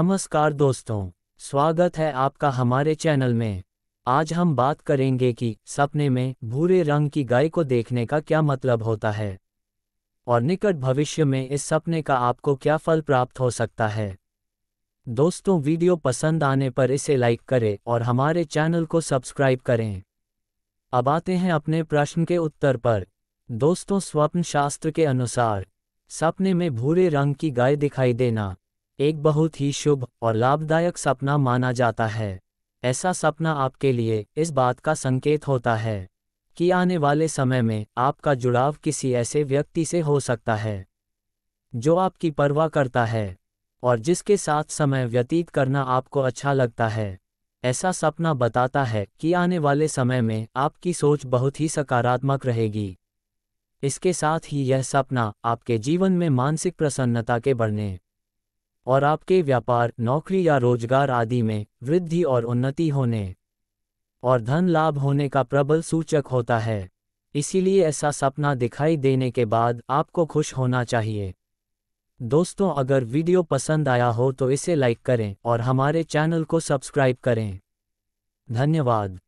नमस्कार दोस्तों स्वागत है आपका हमारे चैनल में आज हम बात करेंगे कि सपने में भूरे रंग की गाय को देखने का क्या मतलब होता है और निकट भविष्य में इस सपने का आपको क्या फल प्राप्त हो सकता है दोस्तों वीडियो पसंद आने पर इसे लाइक करें और हमारे चैनल को सब्सक्राइब करें अब आते हैं अपने प्रश्न के उत्तर पर दोस्तों स्वप्न शास्त्र के अनुसार सपने में भूरे रंग की गाय दिखाई देना एक बहुत ही शुभ और लाभदायक सपना माना जाता है ऐसा सपना आपके लिए इस बात का संकेत होता है कि आने वाले समय में आपका जुड़ाव किसी ऐसे व्यक्ति से हो सकता है जो आपकी परवाह करता है और जिसके साथ समय व्यतीत करना आपको अच्छा लगता है ऐसा सपना बताता है कि आने वाले समय में आपकी सोच बहुत ही सकारात्मक रहेगी इसके साथ ही यह सपना आपके जीवन में मानसिक प्रसन्नता के बढ़ने और आपके व्यापार नौकरी या रोजगार आदि में वृद्धि और उन्नति होने और धन लाभ होने का प्रबल सूचक होता है इसीलिए ऐसा सपना दिखाई देने के बाद आपको खुश होना चाहिए दोस्तों अगर वीडियो पसंद आया हो तो इसे लाइक करें और हमारे चैनल को सब्सक्राइब करें धन्यवाद